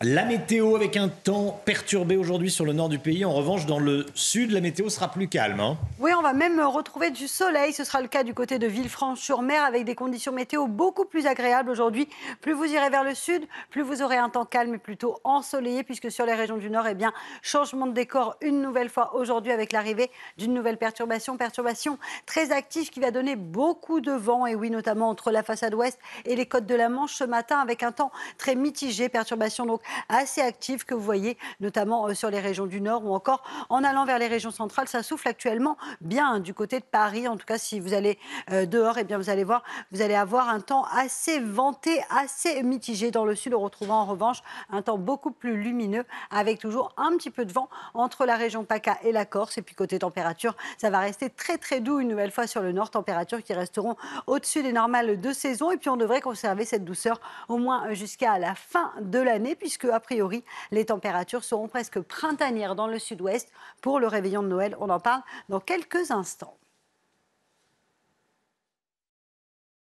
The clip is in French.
La météo avec un temps perturbé aujourd'hui sur le nord du pays. En revanche, dans le sud, la météo sera plus calme. Hein. Oui, on va même retrouver du soleil. Ce sera le cas du côté de Villefranche-sur-Mer avec des conditions météo beaucoup plus agréables aujourd'hui. Plus vous irez vers le sud, plus vous aurez un temps calme et plutôt ensoleillé puisque sur les régions du nord, eh bien, changement de décor une nouvelle fois aujourd'hui avec l'arrivée d'une nouvelle perturbation. Perturbation très active qui va donner beaucoup de vent. Et oui, notamment entre la façade ouest et les côtes de la Manche ce matin avec un temps très mitigé. Perturbation donc assez active que vous voyez, notamment euh, sur les régions du Nord ou encore en allant vers les régions centrales. Ça souffle actuellement bien hein, du côté de Paris. En tout cas, si vous allez euh, dehors, et eh bien, vous allez voir, vous allez avoir un temps assez vanté, assez mitigé. Dans le sud, on retrouvera en revanche un temps beaucoup plus lumineux avec toujours un petit peu de vent entre la région PACA et la Corse. Et puis côté température, ça va rester très très doux une nouvelle fois sur le Nord. Températures qui resteront au-dessus des normales de saison. Et puis on devrait conserver cette douceur au moins euh, jusqu'à la fin de l'année puisque puisque, a priori, les températures seront presque printanières dans le sud-ouest pour le réveillon de Noël. On en parle dans quelques instants.